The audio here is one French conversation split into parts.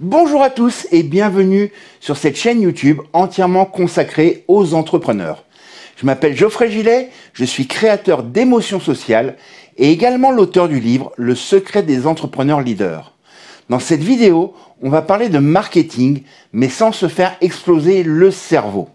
Bonjour à tous et bienvenue sur cette chaîne YouTube entièrement consacrée aux entrepreneurs. Je m'appelle Geoffrey Gillet, je suis créateur d'émotions sociales et également l'auteur du livre Le secret des entrepreneurs leaders. Dans cette vidéo, on va parler de marketing mais sans se faire exploser le cerveau.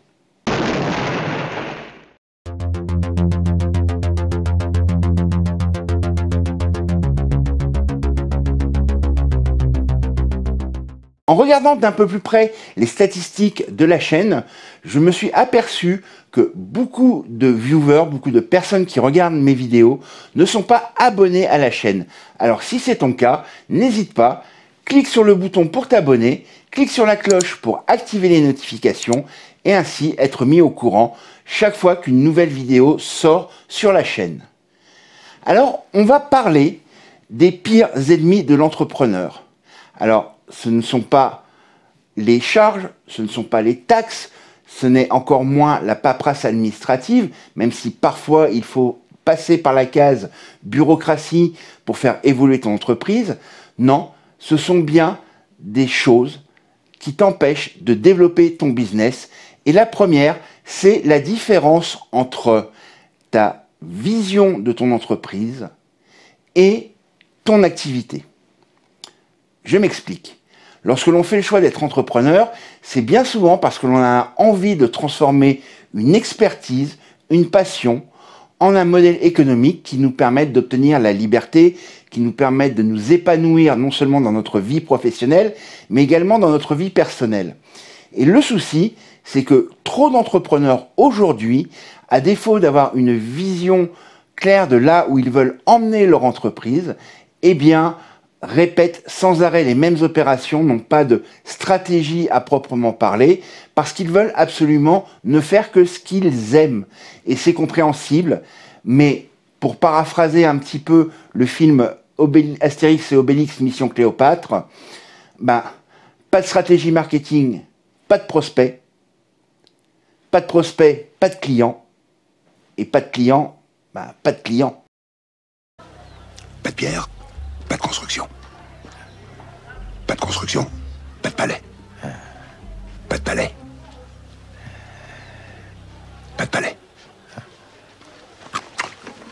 En regardant d'un peu plus près les statistiques de la chaîne, je me suis aperçu que beaucoup de viewers, beaucoup de personnes qui regardent mes vidéos ne sont pas abonnés à la chaîne. Alors si c'est ton cas, n'hésite pas, clique sur le bouton pour t'abonner, clique sur la cloche pour activer les notifications et ainsi être mis au courant chaque fois qu'une nouvelle vidéo sort sur la chaîne. Alors on va parler des pires ennemis de l'entrepreneur. Alors ce ne sont pas les charges, ce ne sont pas les taxes, ce n'est encore moins la paperasse administrative, même si parfois il faut passer par la case bureaucratie pour faire évoluer ton entreprise. Non, ce sont bien des choses qui t'empêchent de développer ton business. Et la première, c'est la différence entre ta vision de ton entreprise et ton activité. Je m'explique. Lorsque l'on fait le choix d'être entrepreneur, c'est bien souvent parce que l'on a envie de transformer une expertise, une passion, en un modèle économique qui nous permette d'obtenir la liberté, qui nous permette de nous épanouir non seulement dans notre vie professionnelle, mais également dans notre vie personnelle. Et le souci, c'est que trop d'entrepreneurs aujourd'hui, à défaut d'avoir une vision claire de là où ils veulent emmener leur entreprise, eh bien, répètent sans arrêt les mêmes opérations, n'ont pas de stratégie à proprement parler, parce qu'ils veulent absolument ne faire que ce qu'ils aiment. Et c'est compréhensible, mais pour paraphraser un petit peu le film Astérix et Obélix Mission Cléopâtre, ben, pas de stratégie marketing, pas de prospect, pas de prospects, pas de client, et pas de client, ben, pas de client. Pas de pierre, pas de construction construction, pas de palais. Pas de palais. Pas de palais.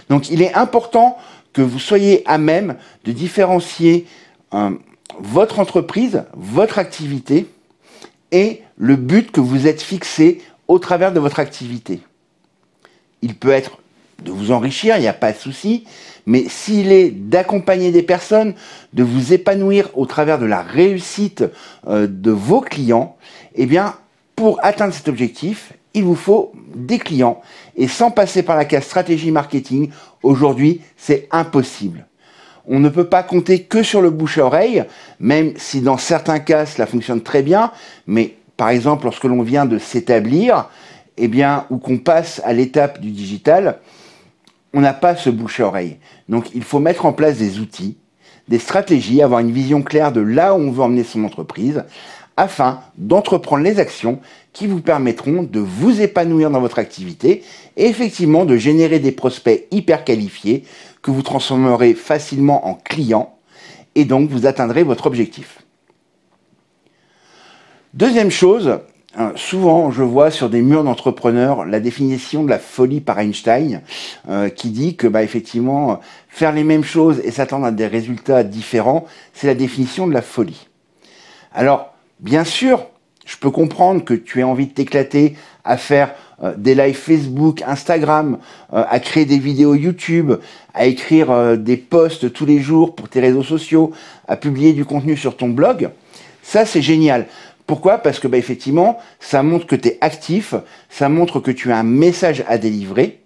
Donc il est important que vous soyez à même de différencier euh, votre entreprise, votre activité et le but que vous êtes fixé au travers de votre activité. Il peut être de vous enrichir, il n'y a pas de souci, mais s'il est d'accompagner des personnes, de vous épanouir au travers de la réussite euh, de vos clients, eh bien, pour atteindre cet objectif, il vous faut des clients. Et sans passer par la case stratégie marketing, aujourd'hui, c'est impossible. On ne peut pas compter que sur le bouche à oreille, même si dans certains cas cela fonctionne très bien, mais par exemple lorsque l'on vient de s'établir, eh bien, ou qu'on passe à l'étape du digital, on n'a pas ce bouche-oreille. Donc il faut mettre en place des outils, des stratégies, avoir une vision claire de là où on veut emmener son entreprise, afin d'entreprendre les actions qui vous permettront de vous épanouir dans votre activité et effectivement de générer des prospects hyper qualifiés que vous transformerez facilement en clients et donc vous atteindrez votre objectif. Deuxième chose, Hein, souvent, je vois sur des murs d'entrepreneurs la définition de la folie par Einstein, euh, qui dit que, bah, effectivement, faire les mêmes choses et s'attendre à des résultats différents, c'est la définition de la folie. Alors, bien sûr, je peux comprendre que tu aies envie de t'éclater à faire euh, des lives Facebook, Instagram, euh, à créer des vidéos YouTube, à écrire des posts tous les jours pour tes réseaux sociaux, à publier du contenu sur ton blog. Ça, c'est génial. Pourquoi Parce que bah, effectivement, ça montre que tu es actif, ça montre que tu as un message à délivrer,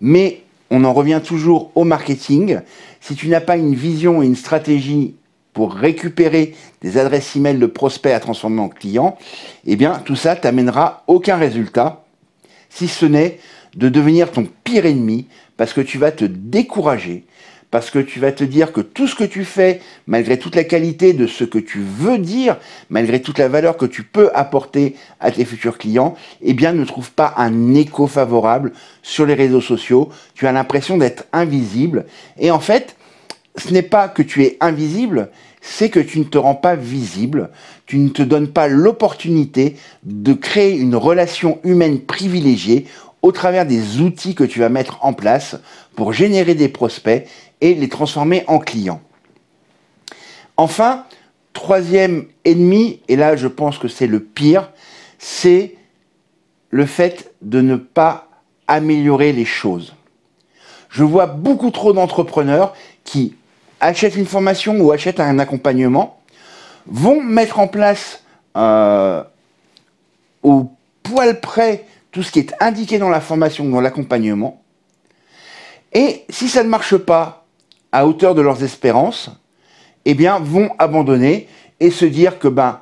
mais on en revient toujours au marketing. Si tu n'as pas une vision et une stratégie pour récupérer des adresses e e-mail de prospects à transformer en clients, eh bien tout ça t'amènera aucun résultat, si ce n'est de devenir ton pire ennemi, parce que tu vas te décourager, parce que tu vas te dire que tout ce que tu fais, malgré toute la qualité de ce que tu veux dire, malgré toute la valeur que tu peux apporter à tes futurs clients, eh bien ne trouve pas un écho favorable sur les réseaux sociaux. Tu as l'impression d'être invisible. Et en fait, ce n'est pas que tu es invisible, c'est que tu ne te rends pas visible, tu ne te donnes pas l'opportunité de créer une relation humaine privilégiée au travers des outils que tu vas mettre en place pour générer des prospects et les transformer en clients. Enfin, troisième ennemi, et là je pense que c'est le pire, c'est le fait de ne pas améliorer les choses. Je vois beaucoup trop d'entrepreneurs qui achètent une formation ou achètent un accompagnement, vont mettre en place euh, au poil près tout ce qui est indiqué dans la formation, dans l'accompagnement. Et si ça ne marche pas à hauteur de leurs espérances, eh bien, vont abandonner et se dire que, ben,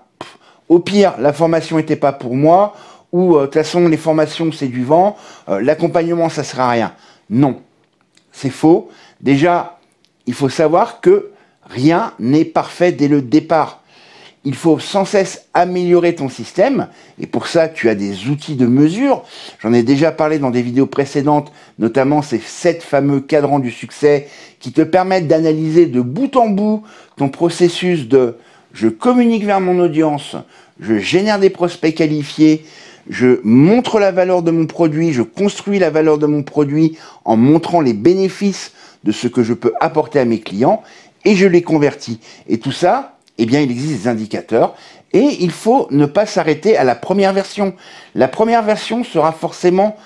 au pire, la formation n'était pas pour moi, ou euh, de toute façon, les formations, c'est du vent, euh, l'accompagnement, ça ne sert à rien. Non, c'est faux. Déjà, il faut savoir que rien n'est parfait dès le départ il faut sans cesse améliorer ton système, et pour ça tu as des outils de mesure. J'en ai déjà parlé dans des vidéos précédentes, notamment ces sept fameux cadrans du succès qui te permettent d'analyser de bout en bout ton processus de je communique vers mon audience, je génère des prospects qualifiés, je montre la valeur de mon produit, je construis la valeur de mon produit en montrant les bénéfices de ce que je peux apporter à mes clients et je les convertis. Et tout ça, eh bien, il existe des indicateurs et il faut ne pas s'arrêter à la première version. La première version sera forcément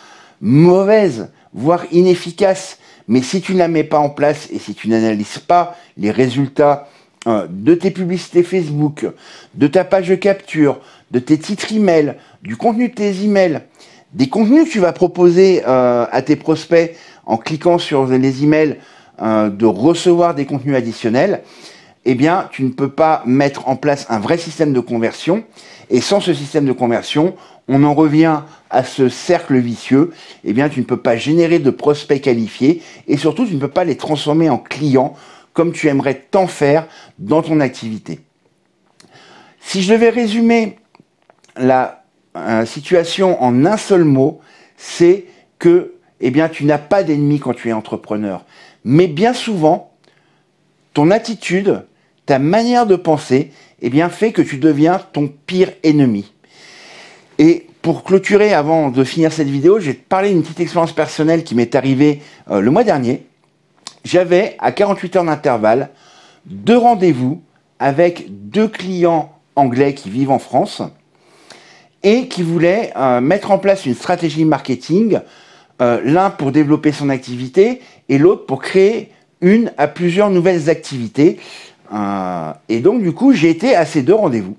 mauvaise, voire inefficace. Mais si tu ne la mets pas en place et si tu n'analyses pas les résultats euh, de tes publicités Facebook, de ta page de capture, de tes titres email, du contenu de tes emails, des contenus que tu vas proposer euh, à tes prospects en cliquant sur les emails, euh, de recevoir des contenus additionnels, eh bien, tu ne peux pas mettre en place un vrai système de conversion. Et sans ce système de conversion, on en revient à ce cercle vicieux. Eh bien, tu ne peux pas générer de prospects qualifiés et surtout, tu ne peux pas les transformer en clients comme tu aimerais tant faire dans ton activité. Si je devais résumer la euh, situation en un seul mot, c'est que eh bien, tu n'as pas d'ennemis quand tu es entrepreneur. Mais bien souvent, ton attitude ta manière de penser, eh bien, fait que tu deviens ton pire ennemi. Et pour clôturer, avant de finir cette vidéo, je vais te parler d'une petite expérience personnelle qui m'est arrivée euh, le mois dernier. J'avais, à 48 heures d'intervalle, deux rendez-vous avec deux clients anglais qui vivent en France et qui voulaient euh, mettre en place une stratégie marketing, euh, l'un pour développer son activité et l'autre pour créer une à plusieurs nouvelles activités euh, et donc, du coup, j'ai été à ces deux rendez-vous.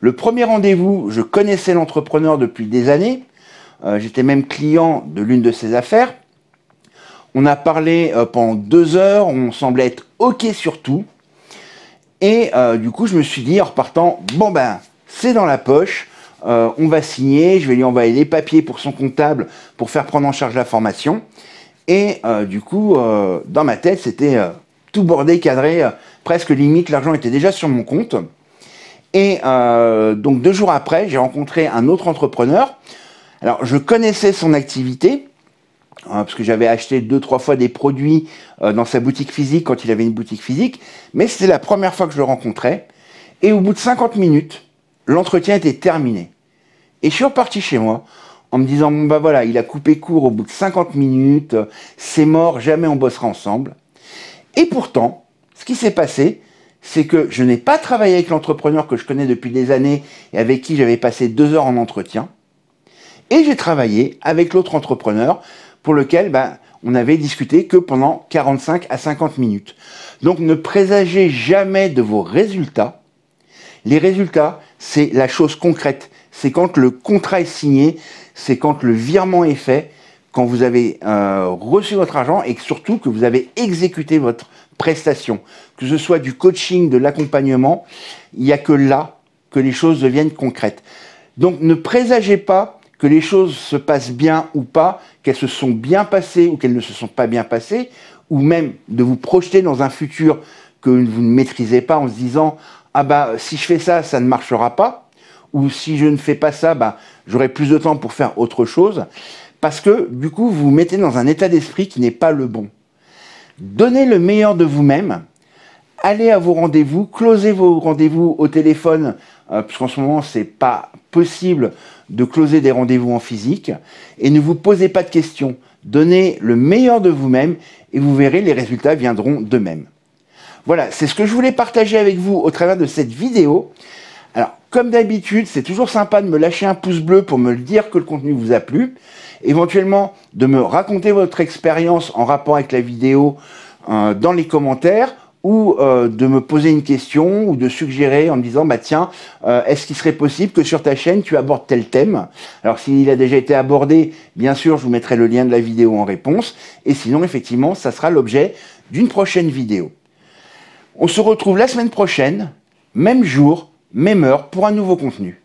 Le premier rendez-vous, je connaissais l'entrepreneur depuis des années. Euh, j'étais même client de l'une de ses affaires. On a parlé euh, pendant deux heures, on semblait être OK sur tout. Et du coup, je me suis dit, en repartant, bon ben, c'est dans la poche, on va signer, je vais lui envoyer les papiers pour son comptable pour faire prendre en charge la formation. Et du coup, dans ma tête, c'était tout bordé, cadré, euh, presque limite, l'argent était déjà sur mon compte. Et euh, donc deux jours après, j'ai rencontré un autre entrepreneur. Alors je connaissais son activité, hein, parce que j'avais acheté deux, trois fois des produits euh, dans sa boutique physique quand il avait une boutique physique, mais c'était la première fois que je le rencontrais. Et au bout de 50 minutes, l'entretien était terminé. Et je suis reparti chez moi en me disant, bon bah voilà, il a coupé court au bout de 50 minutes, c'est mort, jamais on bossera ensemble. Et pourtant, ce qui s'est passé, c'est que je n'ai pas travaillé avec l'entrepreneur que je connais depuis des années et avec qui j'avais passé deux heures en entretien. Et j'ai travaillé avec l'autre entrepreneur pour lequel ben, on avait discuté que pendant 45 à 50 minutes. Donc ne présagez jamais de vos résultats. Les résultats, c'est la chose concrète. C'est quand le contrat est signé, c'est quand le virement est fait, quand vous avez euh, reçu votre argent et surtout que vous avez exécuté votre prestation, que ce soit du coaching, de l'accompagnement, il n'y a que là que les choses deviennent concrètes. Donc ne présagez pas que les choses se passent bien ou pas, qu'elles se sont bien passées ou qu'elles ne se sont pas bien passées, ou même de vous projeter dans un futur que vous ne maîtrisez pas en se disant ah bah si je fais ça ça ne marchera pas ou si je ne fais pas ça bah j'aurai plus de temps pour faire autre chose parce que du coup, vous vous mettez dans un état d'esprit qui n'est pas le bon. Donnez le meilleur de vous-même, allez à vos rendez-vous, closez vos rendez-vous au téléphone, euh, puisqu'en ce moment, n'est pas possible de closer des rendez-vous en physique, et ne vous posez pas de questions. Donnez le meilleur de vous-même et vous verrez, les résultats viendront d'eux-mêmes. Voilà, c'est ce que je voulais partager avec vous au travers de cette vidéo. Comme d'habitude, c'est toujours sympa de me lâcher un pouce bleu pour me dire que le contenu vous a plu, éventuellement de me raconter votre expérience en rapport avec la vidéo euh, dans les commentaires ou euh, de me poser une question ou de suggérer en me disant bah tiens euh, est-ce qu'il serait possible que sur ta chaîne tu abordes tel thème alors s'il a déjà été abordé bien sûr je vous mettrai le lien de la vidéo en réponse et sinon effectivement ça sera l'objet d'une prochaine vidéo on se retrouve la semaine prochaine même jour même heure, pour un nouveau contenu.